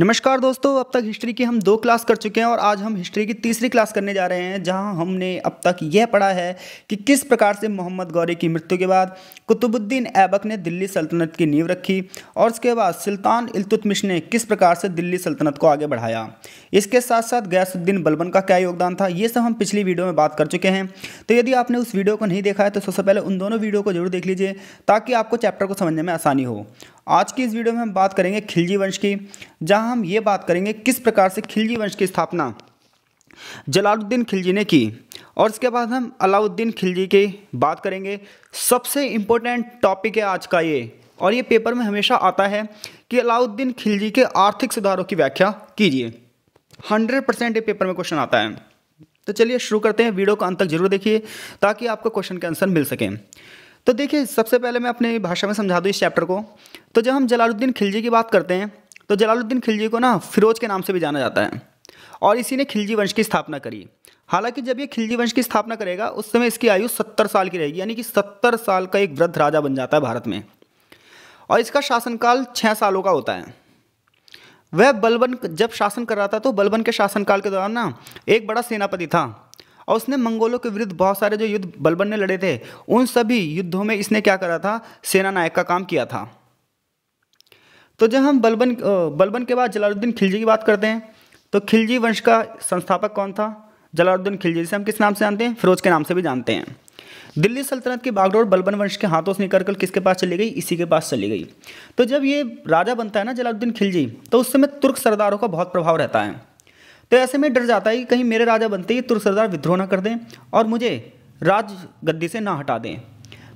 नमस्कार दोस्तों अब तक हिस्ट्री की हम दो क्लास कर चुके हैं और आज हम हिस्ट्री की तीसरी क्लास करने जा रहे हैं जहां हमने अब तक यह पढ़ा है कि किस प्रकार से मोहम्मद गौरी की मृत्यु के बाद कुतुबुद्दीन ऐबक ने दिल्ली सल्तनत की नींव रखी और उसके बाद सुल्तान इल्तुतमिश ने किस प्रकार से दिल्ली सल्तनत को आगे बढ़ाया इसके साथ साथ गैसुद्दीन बलबन का क्या योगदान था ये सब हम पिछली वीडियो में बात कर चुके हैं तो यदि आपने उस वीडियो को नहीं देखा है तो सबसे पहले उन दोनों वीडियो को जरूर देख लीजिए ताकि आपको चैप्टर को समझने में आसानी हो आज की इस वीडियो में हम बात करेंगे खिलजी वंश की जहां हम ये बात करेंगे किस प्रकार से खिलजी वंश की स्थापना जलालुद्दीन खिलजी ने की और इसके बाद हम अलाउद्दीन खिलजी की बात करेंगे सबसे इम्पोर्टेंट टॉपिक है आज का ये और ये पेपर में हमेशा आता है कि अलाउद्दीन खिलजी के आर्थिक सुधारों की व्याख्या कीजिए हंड्रेड परसेंट ये पेपर में क्वेश्चन आता है तो चलिए शुरू करते हैं वीडियो को अंत तक जरूर देखिए ताकि आपको क्वेश्चन के आंसर मिल सकें तो देखिए सबसे पहले मैं अपनी भाषा में समझा दूँ इस चैप्टर को तो जब हम जलालुद्दीन खिलजी की बात करते हैं तो जलालुद्दीन खिलजी को ना फिरोज के नाम से भी जाना जाता है और इसी ने खिलजी वंश की स्थापना करी हालांकि जब ये खिलजी वंश की स्थापना करेगा उस समय इसकी आयु सत्तर साल की रहेगी यानी कि सत्तर साल का एक वृद्ध राजा बन जाता है भारत में और इसका शासनकाल छः सालों का होता है वह बलबन जब शासन कर रहा था तो बलबन के शासनकाल के दौरान ना एक बड़ा सेनापति था और उसने मंगोलों के विरुद्ध बहुत सारे जो युद्ध बलबन ने लड़े थे उन सभी युद्धों में इसने क्या करा था सेना नायक का काम किया था तो जब हम बलबन बलबन के बाद जलालुद्दीन खिलजी की बात करते हैं तो खिलजी वंश का संस्थापक कौन था जलालुद्दीन खिलजी जिसे हम किस नाम से जानते हैं फिरोज के नाम से भी जानते हैं दिल्ली सल्तनत की बागडोर बलबन वंश के हाथों से निकल कर किसके पास चली गई इसी के पास चली गई तो जब ये राजा बनता है ना जलालुद्दीन खिलजी तो उस समय तुर्क सरदारों का बहुत प्रभाव रहता है तो ऐसे में डर जाता है कि कहीं मेरे राजा बनते ही तुर्क सरदार विद्रोह ना कर दें और मुझे राज गद्दी से ना हटा दें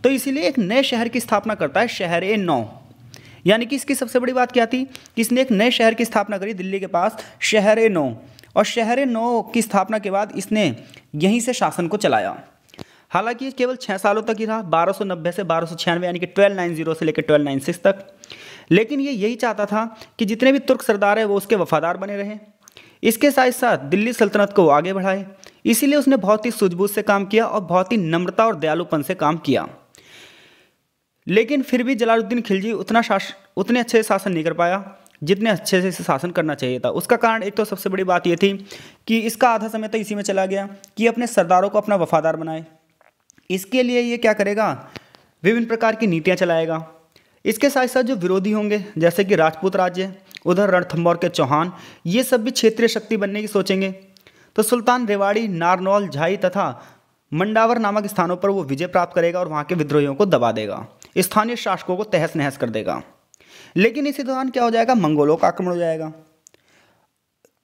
तो इसीलिए एक नए शहर की स्थापना करता है शहर ए नौ यानी कि इसकी सबसे बड़ी बात क्या थी कि इसने एक नए शहर की स्थापना करी दिल्ली के पास शहर ए नौ और शहर ए नौ की स्थापना के बाद इसने यहीं से शासन को चलाया हालांकि केवल छः सालों तक ही रहा 1290 से बारह यानी कि 1290 से लेकर 1296 तक लेकिन ये यही चाहता था कि जितने भी तुर्क सरदार हैं वो उसके वफादार बने रहे इसके साथ साथ दिल्ली सल्तनत को आगे बढ़ाए इसीलिए उसने बहुत ही सूझबूझ से काम किया और बहुत ही नम्रता और दयालुपन से काम किया लेकिन फिर भी जलालुद्दीन खिलजी उतना शासन उतने अच्छे से शासन नहीं कर पाया जितने अच्छे से इसे शासन करना चाहिए था उसका कारण एक तो सबसे बड़ी बात यह थी कि इसका आधा समय तो इसी में चला गया कि अपने सरदारों को अपना वफादार बनाए इसके लिए ये क्या करेगा विभिन्न प्रकार की नीतियाँ चलाएगा इसके साथ साथ जो विरोधी होंगे जैसे कि राजपूत राज्य उधर रणथम्बौर के चौहान ये सब भी क्षेत्रीय शक्ति बनने की सोचेंगे तो सुल्तान रेवाड़ी नारनौल झाई तथा मंडावर नामक स्थानों पर वो विजय प्राप्त करेगा और वहाँ के विद्रोहियों को दबा देगा स्थानीय शासकों को तहस नहस कर देगा लेकिन इसी दौरान क्या हो जाएगा मंगोलों का आक्रमण हो जाएगा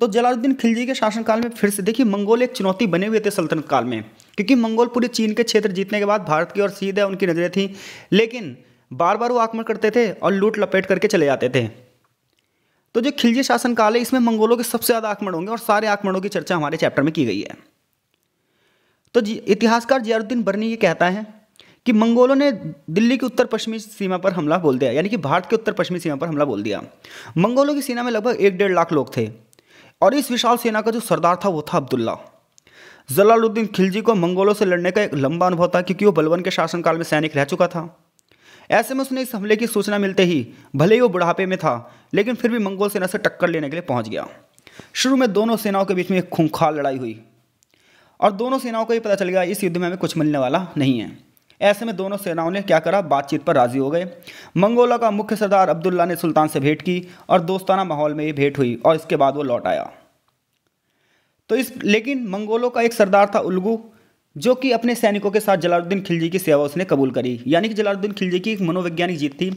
तो जलालुद्दीन खिलजी के शासनकाल में फिर से देखिए मंगोल एक चुनौती बने हुए थे सल्तनत काल में क्योंकि मंगोल पूरे चीन के क्षेत्र जीतने के बाद भारत की ओर सीधे उनकी नज़रें थी लेकिन बार बार वो आक्रमण करते थे और लूट लपेट करके चले जाते थे तो जो खिलजी शासनकाल है इसमें मंगोलों के सबसे ज़्यादा आक्रमण होंगे और सारे आक्रमणों की चर्चा हमारे चैप्टर में की गई है तो इतिहासकार जियाउद्दीन बर्नी ये कहता है कि मंगोलों ने दिल्ली की उत्तर पश्चिमी सीमा पर हमला बोल दिया यानी कि भारत के उत्तर पश्चिमी सीमा पर हमला बोल दिया मंगोलों की सेना में लगभग एक डेढ़ लाख लोग थे और इस विशाल सेना का जो सरदार था वो था अब्दुल्ला जलालुद्दीन खिलजी को मंगोलों से लड़ने का एक लंबा अनुभव था क्योंकि वो बलवन के शासनकाल में सैनिक रह चुका था ऐसे में उसने इस हमले की सूचना मिलते ही भले ही वो बुढ़ापे में था लेकिन फिर भी मंगोल सेना से टक्कर लेने के लिए पहुंच गया शुरू में दोनों सेनाओं के बीच में एक खूंखार लड़ाई हुई और दोनों सेनाओं को ये पता चल गया इस युद्ध में हमें कुछ मिलने वाला नहीं है ऐसे में दोनों सेनाओं ने क्या करा बातचीत पर राजी हो गए मंगोला का मुख्य सरदार अब्दुल्ला ने सुल्तान से भेंट की और दोस्ताना माहौल में ये भेंट हुई और इसके बाद वो लौट आया तो इस लेकिन मंगोलों का एक सरदार था उल्गू जो कि अपने सैनिकों के साथ जलालुद्दीन खिलजी की सेवा उसने कबूल करी यानी कि जलालुद्दीन खिलजी की एक मनोवैज्ञानिक जीत थी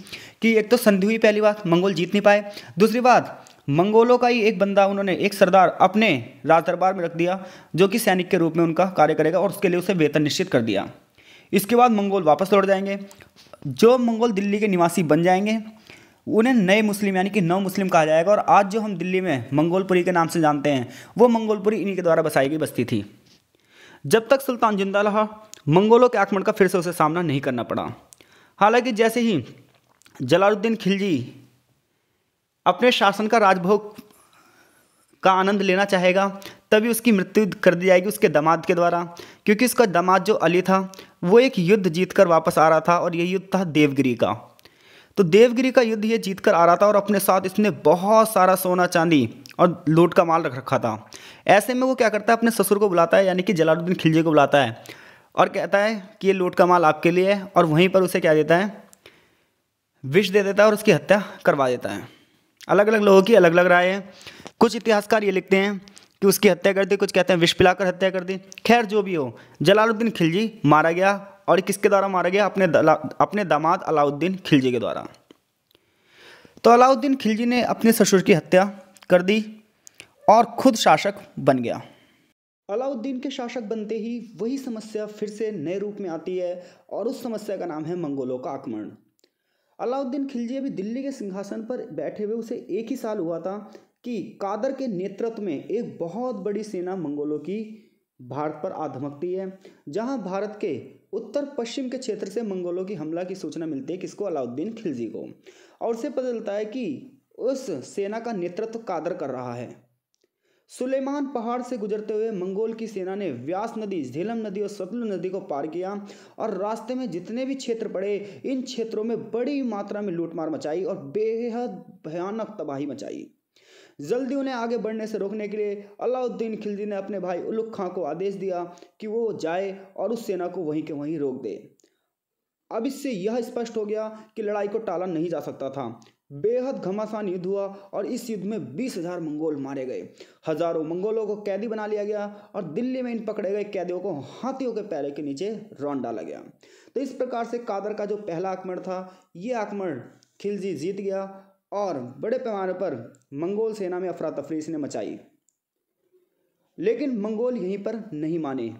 कि एक तो संधि हुई पहली बात मंगोल जीत नहीं पाए दूसरी बात मंगोलों का ही एक बंदा उन्होंने एक सरदार अपने राजदरबार में रख दिया जो कि सैनिक के रूप में उनका कार्य करेगा और उसके लिए उसे वेतन निश्चित कर दिया इसके बाद मंगोल वापस लौट जाएंगे जो मंगोल दिल्ली के निवासी बन जाएंगे उन्हें नए मुस्लिम यानी कि नव मुस्लिम कहा जाएगा और आज जो हम दिल्ली में मंगोलपुरी के नाम से जानते हैं वो मंगोलपुरी इन्हीं के द्वारा बसाई गई बस्ती थी जब तक सुल्तान जिंदा रहा मंगोलों के आक्रमण का फिर से उसे सामना नहीं करना पड़ा हालांकि जैसे ही जलालुद्दीन खिलजी अपने शासन का राजभोग का आनंद लेना चाहेगा तभी उसकी मृत्यु कर दी जाएगी उसके दामाद के द्वारा क्योंकि उसका दामाद जो अली था वो एक युद्ध जीत कर वापस आ रहा था और ये युद्ध था देवगिरी का तो देवगिरी का युद्ध ये जीत कर आ रहा था और अपने साथ इसने बहुत सारा सोना चांदी और लूट का माल रख रखा था ऐसे में वो क्या करता है अपने ससुर को बुलाता है यानी कि जलालुद्दीन खिलजी को बुलाता है और कहता है कि ये लूट का माल आपके लिए है और वहीं पर उसे क्या देता है विष दे देता है और उसकी हत्या करवा देता है अलग अलग लोगों की अलग अलग राय है कुछ इतिहासकार ये लिखते हैं कि उसकी हत्या कर दी कुछ कहते हैं विष पिलाकर हत्या कर दी खैर जो भी हो जलालुद्दीन खिलजी मारा गया और किसके द्वारा मारा गया अपने अपने दामाद अलाउद्दीन खिलजी के द्वारा तो अलाउद्दीन खिलजी ने अपने ससुर की हत्या कर दी और खुद शासक बन गया अलाउद्दीन के शासक बनते ही वही समस्या फिर से नए रूप में आती है और उस समस्या का नाम है मंगोलों का आक्रमण अलाउद्दीन खिलजी अभी दिल्ली के सिंहासन पर बैठे हुए उसे एक ही साल हुआ था कि कादर के नेतृत्व में एक बहुत बड़ी सेना मंगोलों की भारत पर आधमकती है जहां भारत के उत्तर पश्चिम के क्षेत्र से मंगोलों की हमला की सूचना मिलती है किसको अलाउद्दीन खिलजी को और उसे पता चलता है कि उस सेना का नेतृत्व कादर कर रहा है सुलेमान पहाड़ से गुजरते हुए मंगोल की सेना ने व्यास नदी झेलम नदी और सतलुज नदी को पार किया और रास्ते में जितने भी क्षेत्र पड़े इन क्षेत्रों में बड़ी मात्रा में लूटमार मचाई और बेहद भयानक तबाही मचाई जल्दी उन्हें आगे बढ़ने से रोकने के लिए अलाउद्दीन खिलजी ने अपने भाई उलुक खां को आदेश दिया कि वो जाए और उस सेना को वहीं के वहीं रोक दे अब इससे यह स्पष्ट हो गया कि लड़ाई को टाला नहीं जा सकता था बेहद घमासान युद्ध हुआ और इस युद्ध में बीस हजार मंगोल मारे गए हजारों मंगोलों को कैदी बना लिया गया और दिल्ली में इन पकड़े गए कैदियों को हाथियों के पैरों के नीचे रौन डाला गया तो इस प्रकार से कादर का जो पहला आक्रमण था ये आक्रमण खिलजी जीत गया और बड़े पैमाने पर मंगोल सेना में अफरा तफरी इसने मचाई लेकिन मंगोल यहीं पर नहीं माने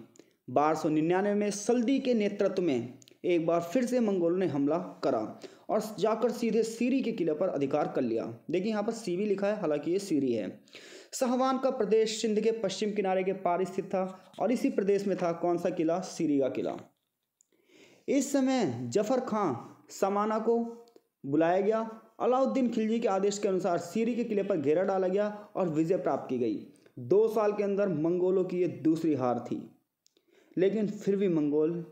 बारह में सल्दी के नेतृत्व में एक बार फिर से मंगोलों ने हमला करा और जाकर सीधे सीरी के किले पर अधिकार कर लिया देखिए यहाँ पर सीवी लिखा है हालांकि ये सीरी है सहवान का प्रदेश सिंध के पश्चिम किनारे के पार स्थित था और इसी प्रदेश में था कौन सा किला सीरी का किला इस समय जफर खां समाना को बुलाया गया अलाउद्दीन खिलजी के आदेश के अनुसार सीरी के किले पर घेरा डाला गया और विजय प्राप्त की गई दो साल के अंदर मंगोलों की ये दूसरी हार थी लेकिन फिर भी मंगोल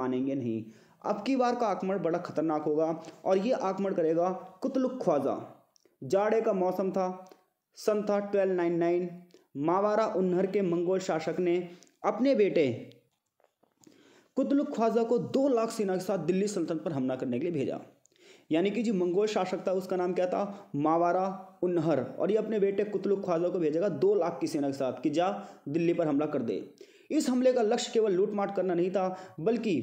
मानेंगे नहीं अब की बार का आक्रमण बड़ा खतरनाक होगा और ये आक्रमण करेगा कुतलुक ख्वाजा जाड़े का मौसम था सन था ट्वेल्व नाइन नाइन मावारा उन्हर के मंगोल शासक ने अपने बेटे कुतलुक ख्वाजा को दो लाख सेना के साथ दिल्ली सल्तनत पर हमला करने के लिए भेजा यानी कि जो मंगोल शासक था उसका नाम क्या था मावारा उन्हर और ये अपने बेटे कुतलुक ख्वाजा को भेजेगा दो लाख की सेना के साथ कि जा दिल्ली पर हमला कर दे इस हमले का लक्ष्य केवल लूटमाट करना नहीं था बल्कि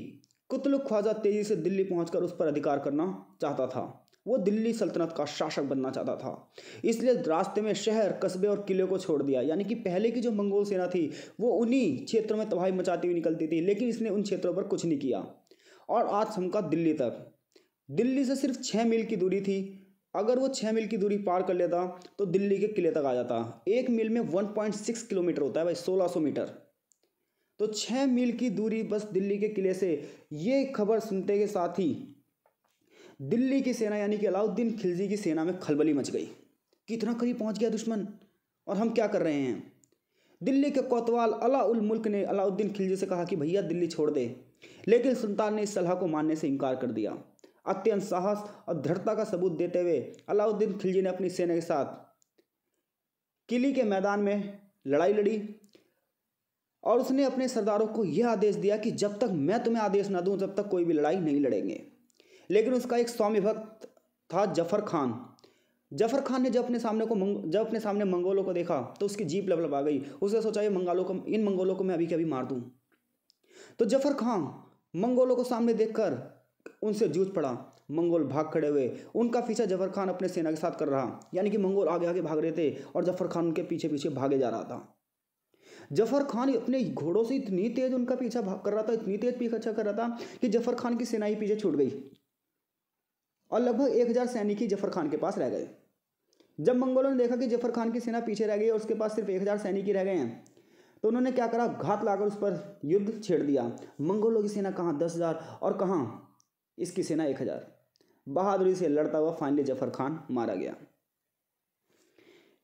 कुतलुक ख्वाजा तेजी से दिल्ली पहुंचकर उस पर अधिकार करना चाहता था वो दिल्ली सल्तनत का शासक बनना चाहता था इसलिए रास्ते में शहर कस्बे और किले को छोड़ दिया यानी कि पहले की जो मंगोल सेना थी वो उन्हीं क्षेत्रों में तबाही मचाती हुई निकलती थी लेकिन इसने उन क्षेत्रों पर कुछ नहीं किया और आज समका दिल्ली तक दिल्ली से सिर्फ छः मील की दूरी थी अगर वो छः मील की दूरी पार कर लेता तो दिल्ली के किले तक आ जाता एक मील में वन किलोमीटर होता है भाई सोलह मीटर तो छः मील की दूरी बस दिल्ली के किले से ये खबर सुनते के साथ ही दिल्ली की सेना यानी कि अलाउद्दीन खिलजी की सेना में खलबली मच गई कितना करीब पहुंच गया दुश्मन और हम क्या कर रहे हैं दिल्ली के कोतवाल अलाउल मुल्क ने अलाउद्दीन खिलजी से कहा कि भैया दिल्ली छोड़ दे लेकिन सुल्तान ने इस सलाह को मानने से इनकार कर दिया अत्यंत साहस और दृढ़ता का सबूत देते हुए अलाउद्दीन खिलजी ने अपनी सेना के साथ किली के मैदान में लड़ाई लड़ी और उसने अपने सरदारों को यह आदेश दिया कि जब तक मैं तुम्हें आदेश ना दूं तब तक कोई भी लड़ाई नहीं लड़ेंगे लेकिन उसका एक स्वामी भक्त था जफर खान जफर खान ने जब अपने सामने को मंग, जब अपने सामने मंगोलों को देखा तो उसकी जीप लब आ गई उसने सोचा ये मंगोलों को इन मंगोलों को मैं अभी कभी अभी मार दूँ तो जफर खान मंगोलों को सामने देख उनसे जूझ पड़ा मंगोल भाग खड़े हुए उनका पीछा जफर खान अपने सेना के साथ कर रहा यानी कि मंगोल आगे आगे भाग रहे थे और जफर खान उनके पीछे पीछे भागे जा रहा था जफर खान अपने घोड़ों से इतनी तेज उनका पीछा कर रहा था इतनी तेज पीछा अच्छा कर रहा था कि जफर खान की सेनाई पीछे छूट गई और लगभग एक हज़ार सैनिक ही जफर खान के पास रह गए जब मंगोलों ने देखा कि जफर खान की सेना पीछे रह गई और उसके पास सिर्फ एक हज़ार सैनिक ही रह गए हैं तो उन्होंने क्या करा घात लाकर उस पर युद्ध छेड़ दिया मंगोलों की सेना कहाँ दस हज़ार और कहाँ इसकी सेना एक हज़ार बहादुरी से लड़ता हुआ फाइनली जफर खान मारा गया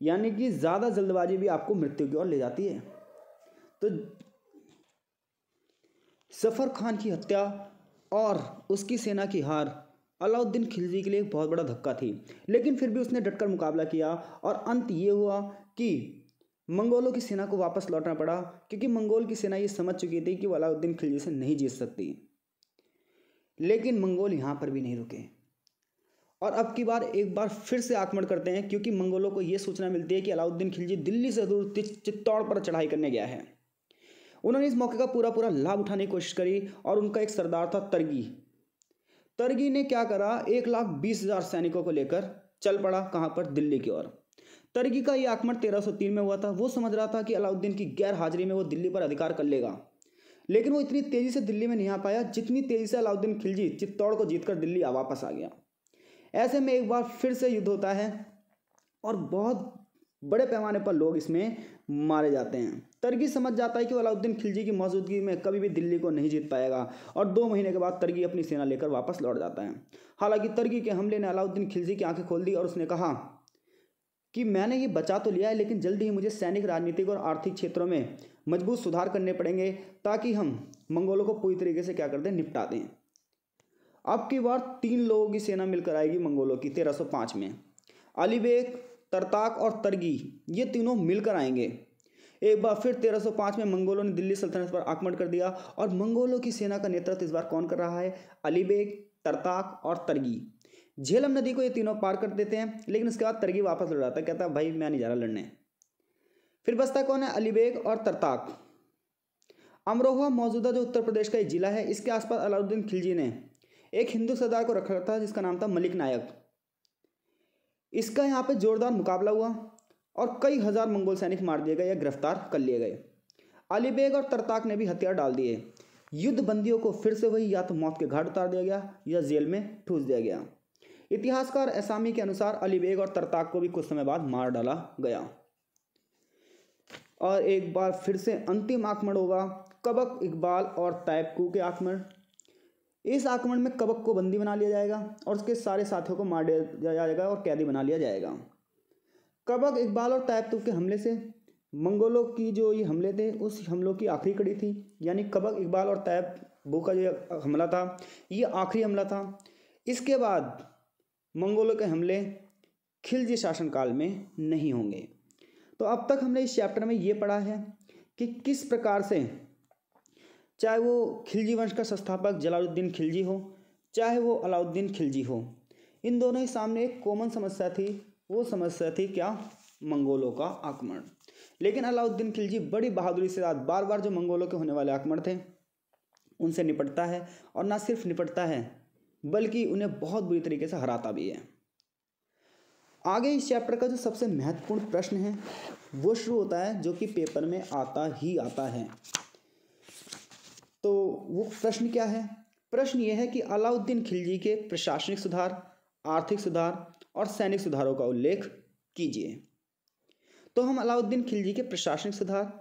यानी कि ज़्यादा जल्दबाजी भी आपको मृत्यु की ओर ले जाती है तो सफ़र खान की हत्या और उसकी सेना की हार अलाउद्दीन खिलजी के लिए एक बहुत बड़ा धक्का थी लेकिन फिर भी उसने डटकर मुकाबला किया और अंत ये हुआ कि मंगोलों की सेना को वापस लौटना पड़ा क्योंकि मंगोल की सेना ये समझ चुकी थी कि वो अलाउद्दीन खिलजी से नहीं जीत सकती लेकिन मंगोल यहाँ पर भी नहीं रुके और अब की बार एक बार फिर से आक्रमण करते हैं क्योंकि मंगोलों को ये सूचना मिलती है कि अलाउद्दीन खिलजी दिल्ली से दूर चित्तौड़ पर चढ़ाई करने गया है उन्होंने इस मौके का पूरा पूरा लाभ उठाने की कोशिश करी और उनका एक सरदार था तरगी तरगी ने क्या करा एक लाख बीस हजार सैनिकों को लेकर चल पड़ा कहाँ पर दिल्ली की ओर तरगी का यह आक्रमण 1303 में हुआ था वो समझ रहा था कि अलाउद्दीन की गैर हाजिरी में वो दिल्ली पर अधिकार कर लेगा लेकिन वो इतनी तेज़ी से दिल्ली में नहीं आ पाया जितनी तेज़ी से अलाउद्दीन खिलजी चित्तौड़ को जीतकर दिल्ली आ वापस आ गया ऐसे में एक बार फिर से युद्ध होता है और बहुत बड़े पैमाने पर लोग इसमें मारे जाते हैं तरगी समझ जाता है कि अलाउद्दीन खिलजी की मौजूदगी में कभी भी दिल्ली को नहीं जीत पाएगा और दो महीने के बाद तरगी अपनी सेना लेकर वापस लौट जाता है हालांकि तरगी के हमले ने अलाउद्दीन खिलजी की आंखें खोल दी और उसने कहा कि मैंने ये बचा तो लिया है लेकिन जल्दी ही मुझे सैनिक राजनीतिक और आर्थिक क्षेत्रों में मजबूत सुधार करने पड़ेंगे ताकि हम मंगोलों को पूरी तरीके से क्या कर दें निपटा दें अब की बार तीन लोगों की सेना मिलकर आएगी मंगोलों की तेरह में अली बेग तरताक और तरगी ये तीनों मिलकर आएंगे एक बार फिर 1305 में मंगोलों ने दिल्ली सल्तनत पर आक्रमण कर दिया और मंगोलों की सेना का नेतृत्व इस बार कौन कर रहा है अलीबेग तरताक और तरगी झेलम नदी को ये तीनों पार कर देते हैं लेकिन उसके बाद तरगी वापस लड़ जाता है कहता भाई मैं नहीं जा रहा लड़ने फिर बसता कौन है अलीबेग और तरताक अमरोहा मौजूदा जो उत्तर प्रदेश का एक जिला है इसके आसपास अलाउद्दीन खिलजी ने एक हिंदू सरदार को रखा था जिसका नाम था मलिक नायक इसका यहाँ पे जोरदार मुकाबला हुआ और कई हज़ार मंगोल सैनिक मार दिए गए या गिरफ्तार कर लिए गए अली बेग और तरताक ने भी हथियार डाल दिए युद्ध बंदियों को फिर से वही या तो मौत के घाट उतार दिया गया या जेल में ठूस दिया गया इतिहासकार एसामी के अनुसार अली बेग और तरताक को भी कुछ समय बाद मार डाला गया और एक बार फिर से अंतिम आक्रमण होगा कबक इकबाल और तैबकू के आक्रमण इस आक्रमण में कबक को बंदी बना लिया जाएगा और उसके सारे साथियों को मार दिया जाएगा और कैदी बना लिया जाएगा कबक इकबाल और तायबतुब के हमले से मंगोलों की जो ये हमले थे उस हमलों की आखिरी कड़ी थी यानी कबक इकबाल और तैबू का जो हमला था ये आखिरी हमला था इसके बाद मंगोलों के हमले खिलजी शासनकाल में नहीं होंगे तो अब तक हमने इस चैप्टर में ये पढ़ा है कि किस प्रकार से चाहे वो खिलजी वंश का संस्थापक जलालुद्दीन खिलजी हो चाहे वो अलाउद्दीन खिलजी हो इन दोनों के सामने एक कॉमन समस्या थी वो समस्या थी क्या मंगोलों का आक्रमण लेकिन अलाउद्दीन खिलजी बड़ी बहादुरी से रात बार बार जो मंगोलों के होने वाले आक्रमण थे उनसे निपटता है और ना सिर्फ निपटता है बल्कि उन्हें बहुत बुरी तरीके से हराता भी है आगे इस चैप्टर का जो सबसे महत्वपूर्ण प्रश्न है वो शुरू होता है जो कि पेपर में आता ही आता है तो वो प्रश्न क्या है प्रश्न ये है कि अलाउद्दीन खिलजी के प्रशासनिक सुधार आर्थिक सुधार और सैनिक सुधारों का उल्लेख कीजिए तो हम अलाउद्दीन खिलजी के प्रशासनिक सुधार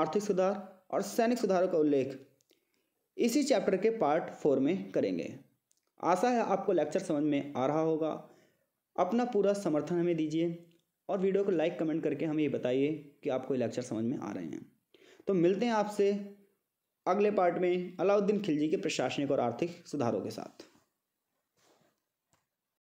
आर्थिक सुधार और सैनिक सुधारों का उल्लेख इसी चैप्टर के पार्ट फोर में करेंगे आशा है आपको लेक्चर समझ में आ रहा होगा अपना पूरा समर्थन हमें दीजिए और वीडियो को लाइक कमेंट करके हमें ये बताइए कि आपको लेक्चर समझ में आ रहे हैं तो मिलते हैं आपसे अगले पार्ट में अलाउद्दीन खिलजी के प्रशासनिक और आर्थिक सुधारों के साथ